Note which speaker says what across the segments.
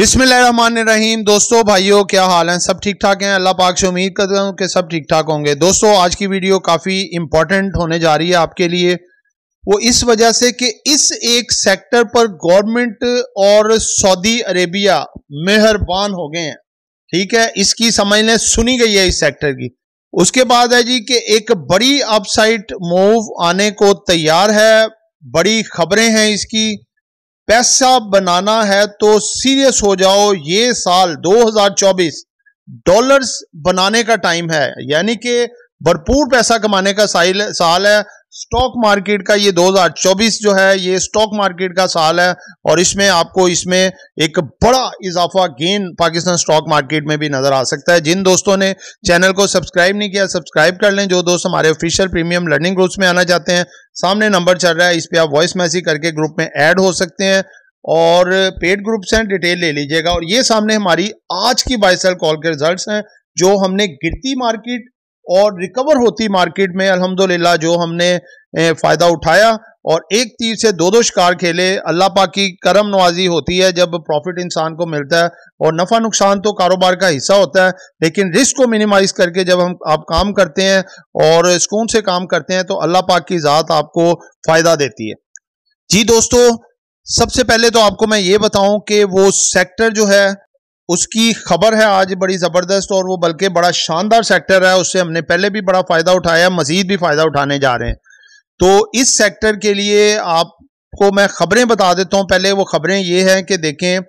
Speaker 1: बिस्मिल्लाहिर्रहमानिर्रहीम दोस्तों भाइयों क्या हाल हैं सब ठीक ठाक हैं अल्लाह पाक से उम्मीद करता हूँ कि सब ठीक ठाक होंगे दोस्तों आज की वीडियो काफ़ी इंपॉर्टेंट होने जा रही है आपके लिए वो इस वजह से कि इस एक सेक्टर पर गवर्नमेंट और सऊदी अरेबिया मेहरबान हो गए हैं ठीक है इसकी समझ लें सुनी गई है इस सेक्टर की उसके बाद है जी कि एक बड़ी अपसाइड मूव आने को तैयार है बड़ी खबरें हैं इसकी पैसा बनाना है तो सीरियस हो जाओ ये साल 2024 डॉलर्स बनाने का टाइम है यानी कि भरपूर पैसा कमाने का साल साल है स्टॉक मार्केट का ये 2024 जो है ये स्टॉक मार्केट का साल है और इसमें आपको इसमें एक बड़ा इजाफा गेन पाकिस्तान स्टॉक मार्केट में भी नजर आ सकता है जिन दोस्तों ने चैनल को सब्सक्राइब नहीं किया सब्सक्राइब कर लें जो दोस्त हमारे ऑफिशियल प्रीमियम लर्निंग ग्रुप्स में आना चाहते हैं सामने नंबर चल रहा है इस पर आप वॉइस मैसेज करके ग्रुप में ऐड हो सकते हैं और पेड ग्रुप हैं डिटेल ले लीजिएगा और ये सामने हमारी आज की बाईसल कॉल के रिजल्ट हैं जो हमने गिरती मार्केट और रिकवर होती मार्केट में अल्हम्दुलिल्लाह जो हमने फ़ायदा उठाया और एक तीर से दो दो शिकार खेले अल्लाह पाक की करम नवाजी होती है जब प्रॉफिट इंसान को मिलता है और नफ़ा नुकसान तो कारोबार का हिस्सा होता है लेकिन रिस्क को मिनिमाइज़ करके जब हम आप काम करते हैं और सुकून से काम करते हैं तो अल्लाह पाक की ज़ात आपको फ़ायदा देती है जी दोस्तों सबसे पहले तो आपको मैं ये बताऊं कि वो सेक्टर जो है उसकी खबर है आज बड़ी ज़बरदस्त और वो बल्कि बड़ा शानदार सेक्टर है उससे हमने पहले भी बड़ा फ़ायदा उठाया मज़ीद भी फ़ायदा उठाने जा रहे हैं तो इस सेक्टर के लिए आपको मैं खबरें बता देता हूँ पहले वो खबरें ये हैं कि देखें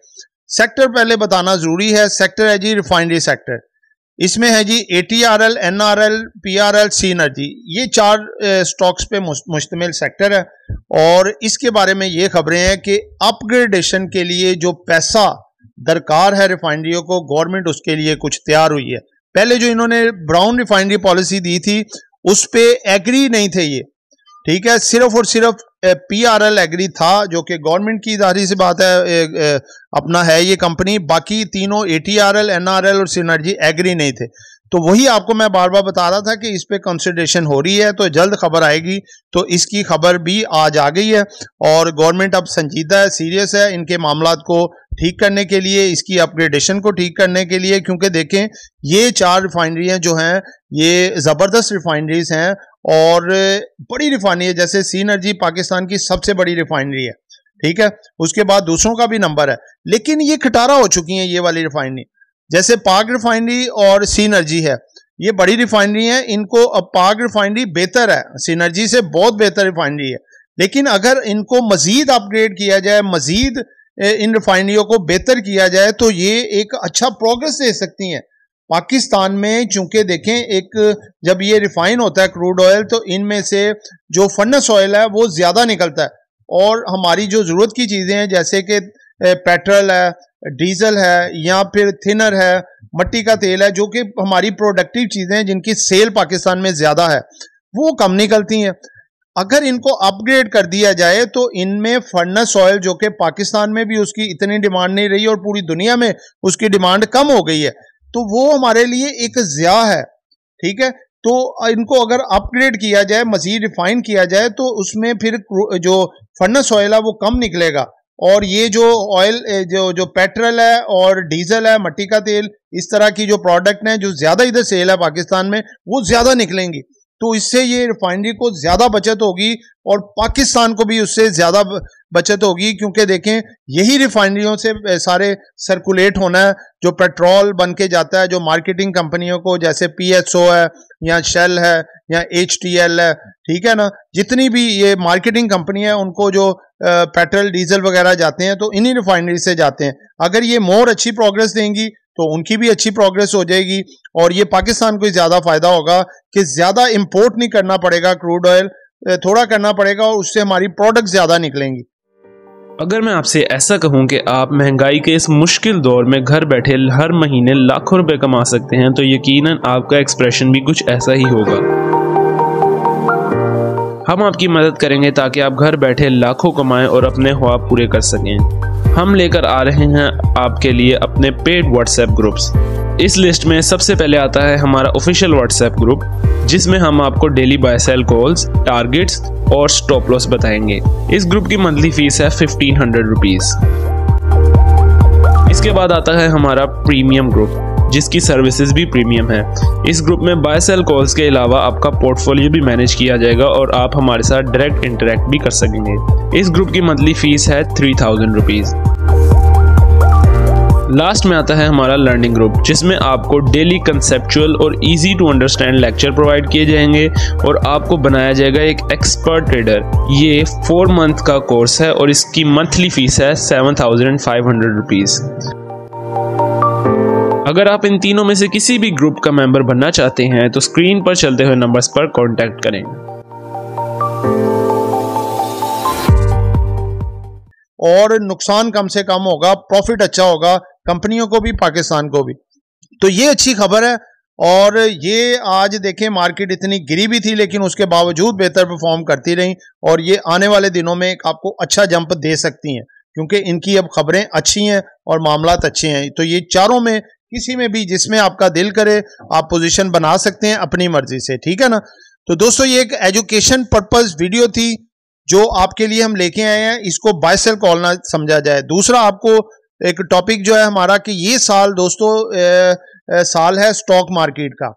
Speaker 1: सेक्टर पहले बताना ज़रूरी है सेक्टर है जी रिफाइनरी सेक्टर इसमें है जी A T R L N R L P R L Cnergy ये चार स्टॉक्स पे मुश्तमिल सेक्टर है और इसके बारे में ये खबरें हैं कि अपग्रेडेशन के लिए जो पैसा दरकार है रिफाइनरियों को गवर्नमेंट उसके लिए कुछ तैयार हुई है पहले जो इन्होंने ब्राउन रिफाइनरी पॉलिसी दी थी उस पर एग्री नहीं थे ये ठीक है सिर्फ और सिर्फ पी आर एल एग्री था जो कि गवर्नमेंट की इधारी से बात है ए, ए, अपना है ये कंपनी बाकी तीनों A T R L N R L और सीनर्जी एग्री नहीं थे तो वही आपको मैं बार बार बता रहा था कि इस पर कंसिडरेशन हो रही है तो जल्द खबर आएगी तो इसकी खबर भी आज आ गई है और गवर्नमेंट अब संजीदा है सीरियस है इनके मामला को ठीक करने के लिए इसकी अपग्रेडेशन को ठीक करने के लिए क्योंकि देखें ये चार रिफाइनरियाँ जो हैं ये ज़बरदस्त रिफाइनरीज हैं और बड़ी रिफाइनरी है जैसे सी एनर्जी पाकिस्तान की सबसे बड़ी रिफाइनरी है ठीक है उसके बाद दूसरों का भी नंबर है लेकिन ये खटारा हो चुकी हैं ये वाली रिफाइनरी जैसे पाक रिफाइनरी और सीनर्जी है ये बड़ी रिफाइनरी है इनको अब पाक रिफाइनरी बेहतर है सीनर्जी से बहुत बेहतर रिफाइनरी है लेकिन अगर इनको मज़ीद अपग्रेड किया जाए मज़ीद इन रिफाइनरियों को बेहतर किया जाए तो ये एक अच्छा प्रोग्रेस दे सकती हैं पाकिस्तान में चूंकि देखें एक जब ये रिफाइन होता है क्रूड ऑयल तो इनमें से जो फनस ऑयल है वो ज़्यादा निकलता है और हमारी जो ज़रूरत की चीज़ें हैं जैसे कि पेट्रोल है डीजल है या फिर थिनर है मट्टी का तेल है जो कि हमारी प्रोडक्टिव चीज़ें हैं जिनकी सेल पाकिस्तान में ज़्यादा है वो कम निकलती हैं अगर इनको अपग्रेड कर दिया जाए तो इनमें फर्नस ऑयल जो कि पाकिस्तान में भी उसकी इतनी डिमांड नहीं रही और पूरी दुनिया में उसकी डिमांड कम हो गई है तो वो हमारे लिए एक ज़िया है ठीक है तो इनको अगर अपग्रेड किया जाए मज़ीद रिफाइन किया जाए तो उसमें फिर जो फर्नस ऑयल है वो कम निकलेगा और ये जो ऑयल जो जो पेट्रोल है और डीजल है मट्टी का तेल इस तरह की जो प्रोडक्ट हैं जो ज़्यादा इधर सेल है पाकिस्तान में वो ज़्यादा निकलेंगी तो इससे ये रिफाइनरी को ज़्यादा बचत होगी और पाकिस्तान को भी उससे ज़्यादा बचत होगी क्योंकि देखें यही रिफाइनरियों से सारे सर्कुलेट होना है जो पेट्रोल बन के जाता है जो मार्केटिंग कंपनियों को जैसे पीएसओ है या शेल है या एच है ठीक है ना जितनी भी ये मार्केटिंग कंपनी है उनको जो पेट्रोल डीजल वगैरह जाते हैं तो इन्हीं रिफाइनरी से जाते हैं अगर ये मोर अच्छी प्रोग्रेस देंगी तो उनकी भी अच्छी प्रोग्रेस हो जाएगी और ये पाकिस्तान को ज़्यादा फायदा होगा कि ज़्यादा इम्पोर्ट नहीं करना पड़ेगा क्रूड ऑयल थोड़ा करना पड़ेगा और उससे हमारी प्रोडक्ट ज़्यादा निकलेंगी
Speaker 2: अगर मैं आपसे ऐसा कहूं कि आप महंगाई के इस मुश्किल दौर में घर बैठे हर महीने लाखों रुपए कमा सकते हैं तो यकीनन आपका एक्सप्रेशन भी कुछ ऐसा ही होगा हम आपकी मदद करेंगे ताकि आप घर बैठे लाखों कमाएं और अपने ख्वाब पूरे कर सकें हम लेकर आ रहे हैं आपके लिए अपने पेड व्हाट्सएप ग्रुप्स इस लिस्ट में सबसे पहले आता है हमारा ऑफिशियल व्हाट्सएप ग्रुप जिसमें हम आपको daily buy sell calls targets और स्टॉप लॉस बताएंगे इस ग्रुप की मंथली फीस है फिफ्टीन हंड्रेड रुपीज़ इसके बाद आता है हमारा प्रीमियम ग्रुप जिसकी सर्विसेज भी प्रीमियम है इस ग्रुप में बाय सेल कॉल्स के अलावा आपका पोर्टफोलियो भी मैनेज किया जाएगा और आप हमारे साथ डायरेक्ट इंटरेक्ट भी कर सकेंगे इस ग्रुप की मंथली फीस है थ्री थाउजेंड रुपीज़ लास्ट में आता है हमारा लर्निंग ग्रुप जिसमें आपको डेली कंसेप्चुअल और easy to understand lecture provide किए जाएंगे और आपको बनाया जाएगा एक एक्सपर्ट ट्रेडर ये फोर मंथ का कोर्स है और इसकी मंथली फीस है seven thousand five hundred rupees अगर आप इन तीनों में से किसी भी ग्रुप का मेंबर बनना चाहते हैं तो स्क्रीन पर चलते हुए नंबर्स पर कॉन्टैक्ट करें
Speaker 1: और नुकसान कम से कम होगा प्रॉफिट अच्छा होगा कंपनियों को भी पाकिस्तान को भी तो ये अच्छी खबर है और ये आज देखें मार्केट इतनी गिरी भी थी लेकिन उसके बावजूद बेहतर परफॉर्म करती रही और ये आने वाले दिनों में आपको अच्छा जंप दे सकती हैं क्योंकि इनकी अब खबरें अच्छी हैं और मामला अच्छे हैं तो ये चारों में किसी में भी जिसमें आपका दिल करे आप पोजीशन बना सकते हैं अपनी मर्जी से ठीक है ना तो दोस्तों ये एक एजुकेशन पर्पज वीडियो थी जो आपके लिए हम लेके आए हैं इसको बायसेल कॉल ना समझा जाए दूसरा आपको एक टॉपिक जो है हमारा कि ये साल दोस्तों ए, ए, साल है स्टॉक मार्केट का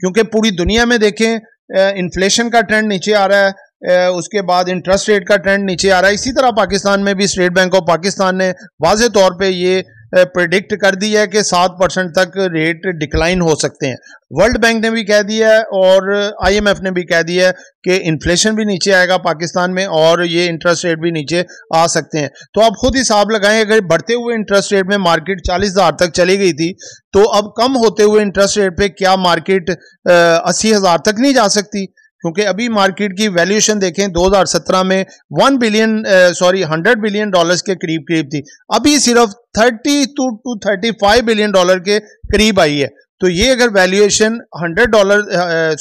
Speaker 1: क्योंकि पूरी दुनिया में देखें इन्फ्लेशन का ट्रेंड नीचे आ रहा है ए, उसके बाद इंटरेस्ट रेट का ट्रेंड नीचे आ रहा है इसी तरह पाकिस्तान में भी स्टेट बैंक ऑफ पाकिस्तान ने वाजे तौर पे ये प्रडिक्ट कर दी है कि सात परसेंट तक रेट डिक्लाइन हो सकते हैं वर्ल्ड बैंक ने भी कह दिया है और आईएमएफ ने भी कह दिया है कि इन्फ्लेशन भी नीचे आएगा पाकिस्तान में और ये इंटरेस्ट रेट भी नीचे आ सकते हैं तो आप खुद हिसाब लगाएं अगर बढ़ते हुए इंटरेस्ट रेट में मार्केट चालीस हज़ार तक चली गई थी तो अब कम होते हुए इंटरेस्ट रेट पर क्या मार्केट अस्सी हज़ार तक नहीं जा सकती क्योंकि अभी मार्केट की वैल्यूएशन देखें 2017 में one billion sorry 100 billion dollars के करीब करीब थी अभी सिर्फ 30 टू टू 35 बिलियन डॉलर के करीब आई है तो ये अगर valuation 100 dollar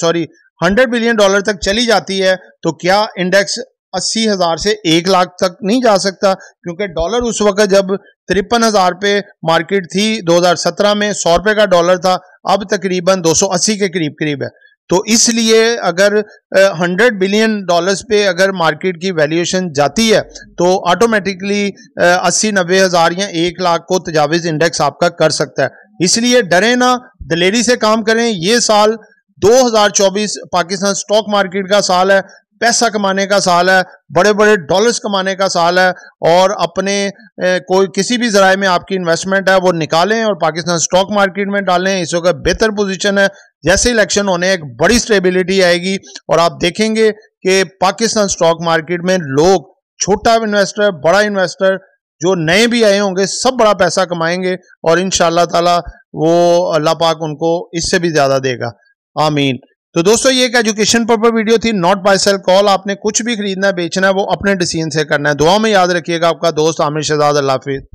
Speaker 1: sorry 100 billion dollar तक चली जाती है तो क्या इंडेक्स अस्सी हज़ार से एक लाख तक नहीं जा सकता क्योंकि डॉलर उस वक्त जब तिरपन हज़ार पे मार्केट थी 2017 में सौ रुपए का डॉलर था अब तकरीबन 280 के करीब करीब है तो इसलिए अगर हंड्रेड बिलियन डॉलर्स पे अगर मार्केट की वैल्यूएशन जाती है तो ऑटोमेटिकली अस्सी नब्बे हज़ार या एक लाख को तजावीज इंडेक्स आपका कर सकता है इसलिए डरे ना दलेरी से काम करें ये साल 2024 पाकिस्तान स्टॉक मार्केट का साल है पैसा कमाने का साल है बड़े बड़े डॉलर्स कमाने का साल है और अपने कोई किसी भी जराए में आपकी इन्वेस्टमेंट है वो निकालें और पाकिस्तान स्टॉक मार्केट में डालें इस वक्त बेहतर पोजीशन है जैसे इलेक्शन होने एक बड़ी स्टेबिलिटी आएगी और आप देखेंगे कि पाकिस्तान स्टॉक मार्केट में लोग छोटा इन्वेस्टर बड़ा इन्वेस्टर जो नए भी आए होंगे सब बड़ा पैसा कमाएंगे और इन ताला वो अल्लाह पाक उनको इससे भी ज़्यादा देगा आमीन तो दोस्तों ये एक एजुकेशन पर वीडियो थी नॉट बाय सेल कॉल आपने कुछ भी खरीदना बेचना है वो अपने डिसीजन से करना है दुआ में याद रखिएगा आपका दोस्त आमिर शहजाद अल्लाफिज़